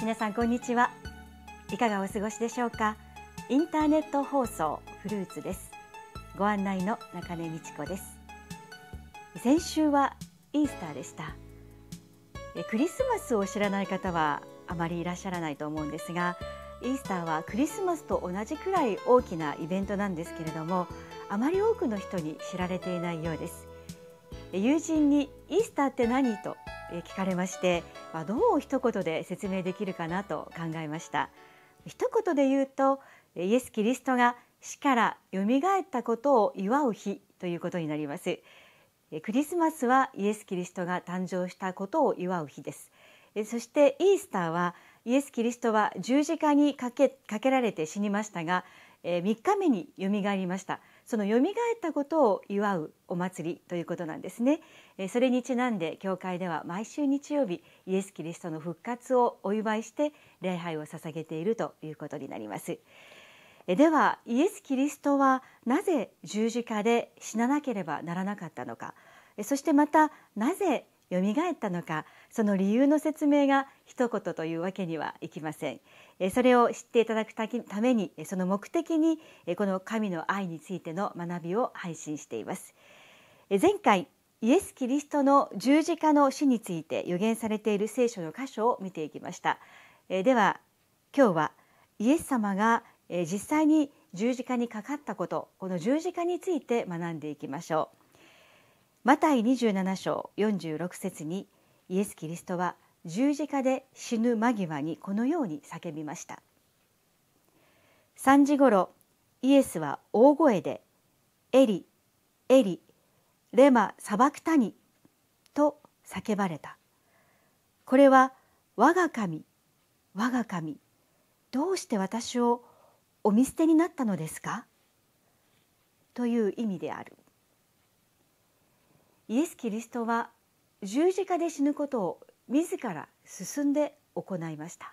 皆さんこんにちはいかがお過ごしでしょうかインターネット放送フルーツですご案内の中根美智子です先週はイースターでしたクリスマスを知らない方はあまりいらっしゃらないと思うんですがイースターはクリスマスと同じくらい大きなイベントなんですけれどもあまり多くの人に知られていないようです友人に「イースターって何?」と聞かれまして、まあ、どう一言で説明できるかなと考えました一言で言うとイエス・キリストが死からよみがえったことを祝う日ということになりますクリスマスはイエス・キリストが誕生したことを祝う日ですそしてイースターはイエス・キリストは十字架にかけかけられて死にましたが3日目によみがえりましたそのよみがえったことを祝うお祭りということなんですねそれにちなんで教会では毎週日曜日イエス・キリストの復活をお祝いして礼拝を捧げているということになりますではイエス・キリストはなぜ十字架で死ななければならなかったのかそしてまたなぜよみがえったのかその理由の説明が一言というわけにはいきませんそれを知っていただくためにその目的にこの神の愛についての学びを配信しています前回イエス・キリストの十字架の死について予言されている聖書の箇所を見ていきましたでは今日はイエス様が実際に十字架にかかったことこの十字架について学んでいきましょうマタイ27章46節にイエス・キリストは十字架で死ぬ間際にこのように叫びました3時ごろイエスは大声で「エリエリレマ・サバクタニ」と叫ばれたこれは「我が神我が神どうして私をお見捨てになったのですか?」という意味であるイエス・キリストは十字架で死ぬことを自ら進んで行いました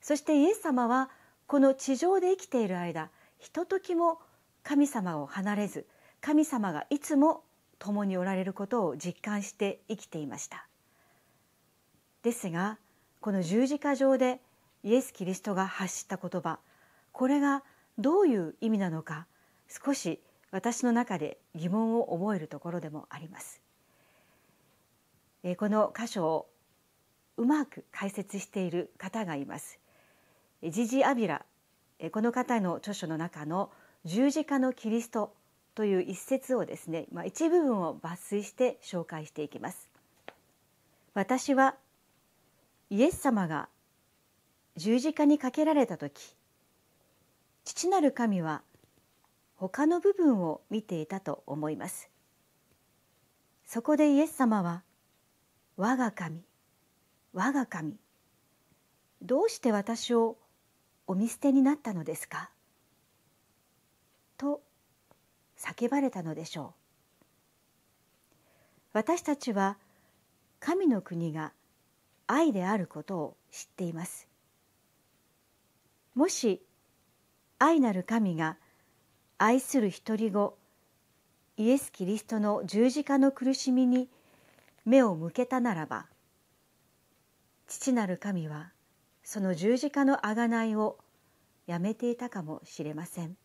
そしてイエス様はこの地上で生きている間ひとときも神様を離れず神様がいつも共におられることを実感して生きていましたですがこの十字架上でイエス・キリストが発した言葉これがどういう意味なのか少し私の中で疑問を覚えるところでもあります。えこの箇所をうまく解説している方がいます。ジジ・アビラえこの方の著書の中の「十字架のキリスト」という一節をですね、まあ、一部分を抜粋して紹介していきます。私はイエス様が十字架にかけられた時父なる神は他の部分を見ていたと思いますそこでイエス様は「我が神我が神どうして私をお見捨てになったのですか?」と叫ばれたのでしょう私たちは神の国が愛であることを知っていますもし愛なる神が「愛する一人子イエス・キリストの十字架の苦しみに目を向けたならば父なる神はその十字架の贖いをやめていたかもしれません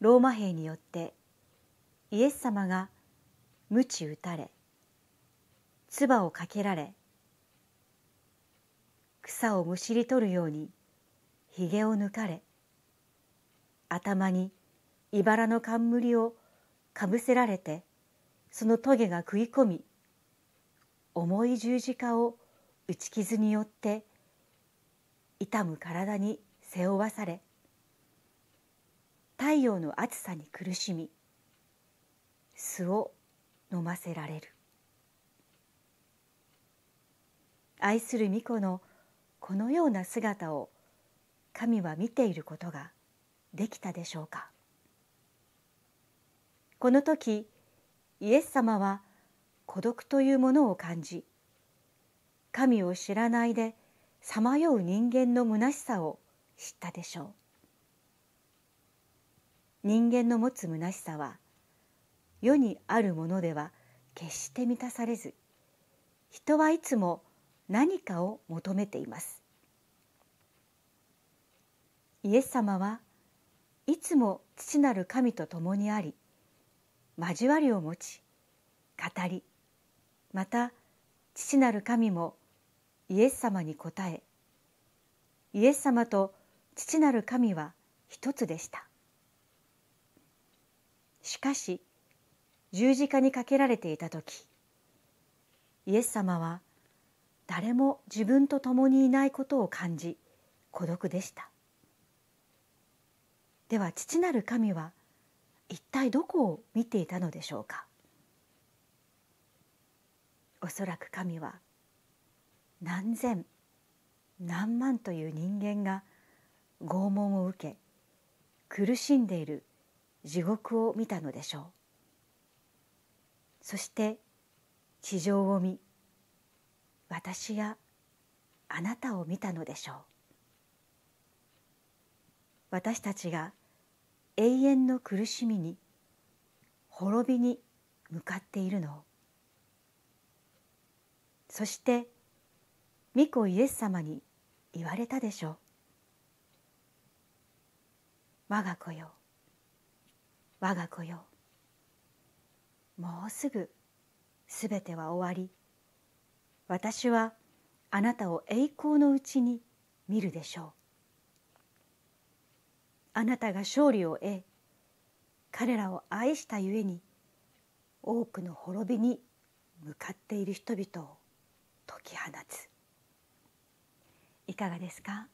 ローマ兵によってイエス様が鞭打たれ唾をかけられ草をむしり取るようにひげを抜かれ頭にいばらの冠をかぶせられてそのトゲが食い込み重い十字架を打ち傷によって痛む体に背負わされ太陽の暑さに苦しみ酢を飲ませられる愛する巫女のこのような姿を神は見ていることができたでしょうかこの時イエス様は孤独というものを感じ神を知らないでさまよう人間の虚しさを知ったでしょう人間の持つ虚しさは世にあるものでは決して満たされず人はいつも何かを求めていますイエス様はいつも父なる神と共にあり交わりを持ち語りまた父なる神もイエス様に答えイエス様と父なる神は一つでしたしかし十字架にかけられていた時イエス様は誰も自分と共にいないことを感じ孤独でしたでは父なる神は一体どこを見ていたのでしょうかおそらく神は何千何万という人間が拷問を受け苦しんでいる地獄を見たのでしょうそして地上を見私やあなたを見たのでしょう私たちが永遠の苦しみに滅びに向かっているのそして御子イエス様に言われたでしょう我が子よ我が子よもうすぐすべては終わり私はあなたを栄光のうちに見るでしょうあなたが勝利を得彼らを愛したゆえに多くの滅びに向かっている人々を解き放ついかがですか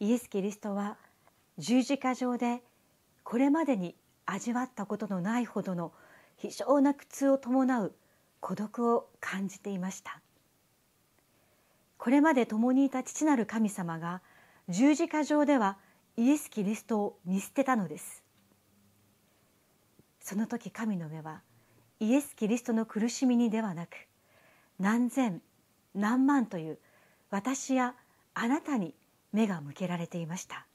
イエス・キリストは十字架上でこれまでに味わったことのないほどの非常な苦痛を伴う孤独を感じていましたこれまで共にいた父なる神様が十字架上では「イエス・キリストを見捨てたのですその時神の目はイエス・キリストの苦しみにではなく何千何万という私やあなたに目が向けられていました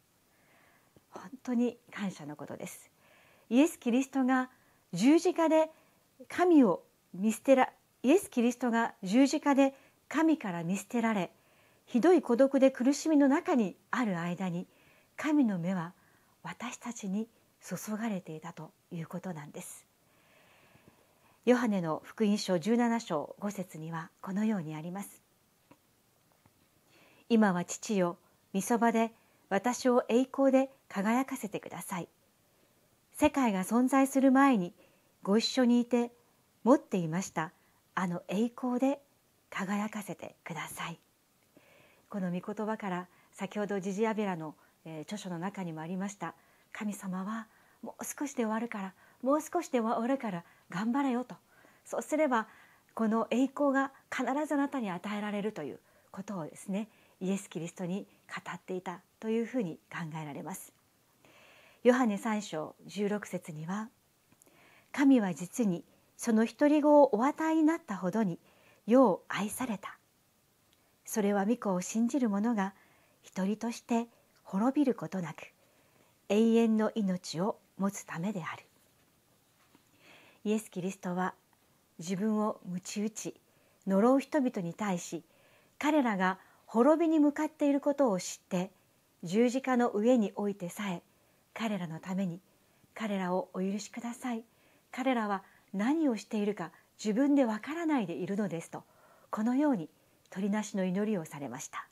本当に感謝のことですイエス・キリストが十字架で神を見捨てらイエス・キリストが十字架で神から見捨てられひどい孤独で苦しみの中にある間に神の目は私たちに注がれていたということなんです。ヨハネの福音書17章5節にはこのようにあります。今は父よ、御そばで私を栄光で輝かせてください。世界が存在する前にご一緒にいて持っていましたあの栄光で輝かせてください。この御言葉から先ほどジジアベラのえー、著書の中にもありました神様はもう少しで終わるからもう少しで終わるから頑張れよとそうすればこの栄光が必ずあなたに与えられるということをですねイエス・キリストに語っていたというふうに考えられますヨハネ3章16節には神は実にその独り子をお与えになったほどに世を愛されたそれは御子を信じる者が一人として滅びることなく永遠の命を持つためであるイエス・キリストは自分を鞭打ち呪う人々に対し彼らが滅びに向かっていることを知って十字架の上においてさえ彼らのために彼らをお許しください彼らは何をしているか自分でわからないでいるのですとこのように鳥なしの祈りをされました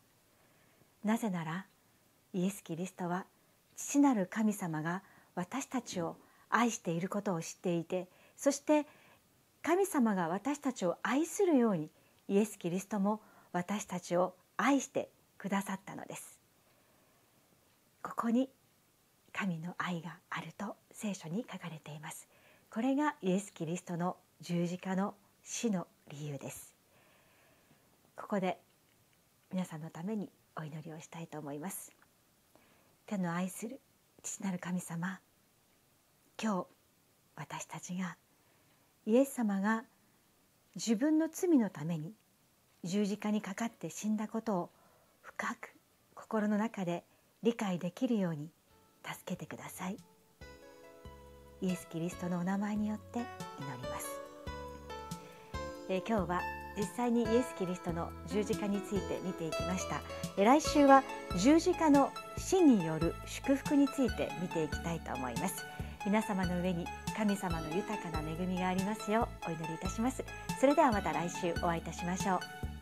なぜならイエス・キリストは父なる神様が私たちを愛していることを知っていてそして神様が私たちを愛するようにイエス・キリストも私たちを愛してくださったのですここに神の愛があると聖書に書かれていますこれがイエス・キリストの十字架の死の理由ですここで皆さんのためにお祈りをしたいと思います天の愛する父なる神様今日私たちがイエス様が自分の罪のために十字架にかかって死んだことを深く心の中で理解できるように助けてくださいイエス・キリストのお名前によって祈ります、えー、今日は実際にイエス・キリストの十字架について見ていきました来週は十字架の死による祝福について見ていきたいと思います皆様の上に神様の豊かな恵みがありますようお祈りいたしますそれではまた来週お会いいたしましょう